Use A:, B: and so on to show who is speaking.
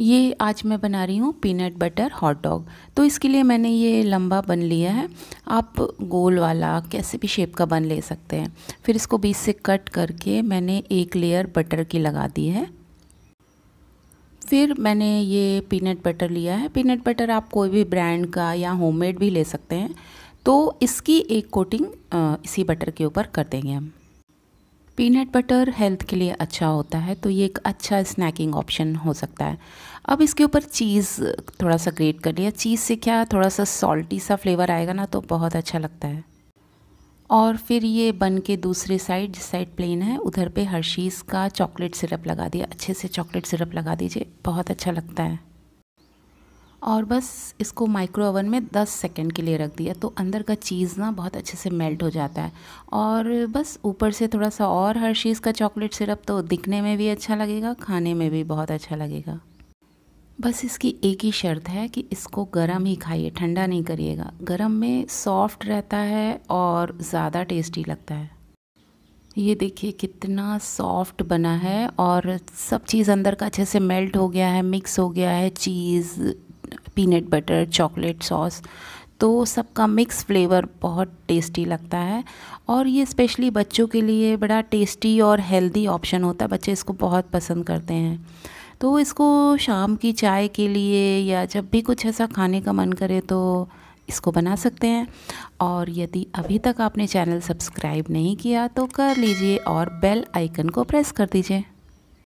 A: ये आज मैं बना रही हूँ पीनट बटर हॉट डॉग तो इसके लिए मैंने ये लंबा बन लिया है आप गोल वाला कैसे भी शेप का बन ले सकते हैं फिर इसको बीच से कट करके मैंने एक लेयर बटर की लगा दी है फिर मैंने ये पीनट बटर लिया है पीनट बटर आप कोई भी ब्रांड का या होममेड भी ले सकते हैं तो इसकी एक कोटिंग इसी बटर के ऊपर कर देंगे हम पीनट बटर हेल्थ के लिए अच्छा होता है तो ये एक अच्छा स्नैकिंग ऑप्शन हो सकता है अब इसके ऊपर चीज़ थोड़ा सा ग्रेट कर लिया चीज़ से क्या थोड़ा सा सॉल्टी सा फ्लेवर आएगा ना तो बहुत अच्छा लगता है और फिर ये बन के दूसरे साइड जिस साइड प्लेन है उधर पे हर्शीज़ का चॉकलेट सिरप लगा दिया अच्छे से चॉकलेट सिरप लगा दीजिए बहुत अच्छा लगता है और बस इसको माइक्रो ओवन में 10 सेकंड के लिए रख दिया तो अंदर का चीज़ ना बहुत अच्छे से मेल्ट हो जाता है और बस ऊपर से थोड़ा सा और हर चीज़ का चॉकलेट सिरप तो दिखने में भी अच्छा लगेगा खाने में भी बहुत अच्छा लगेगा बस इसकी एक ही शर्त है कि इसको गरम ही खाइए ठंडा नहीं करिएगा गरम में सॉफ्ट रहता है और ज़्यादा टेस्टी लगता है ये देखिए कितना सॉफ्ट बना है और सब चीज़ अंदर का अच्छे से मेल्ट हो गया है मिक्स हो गया है cheese peanut butter chocolate sauce तो सबका मिक्स फ्लेवर बहुत टेस्टी लगता है और ये स्पेशली बच्चों के लिए बड़ा टेस्टी और हेल्दी ऑप्शन होता है बच्चे इसको बहुत पसंद करते हैं तो इसको शाम की चाय के लिए या जब भी कुछ ऐसा खाने का मन करे तो इसको बना सकते हैं और यदि अभी तक आपने चैनल सब्सक्राइब नहीं किया तो कर लीजिए और बेल आइकन को प्रेस कर दीजिए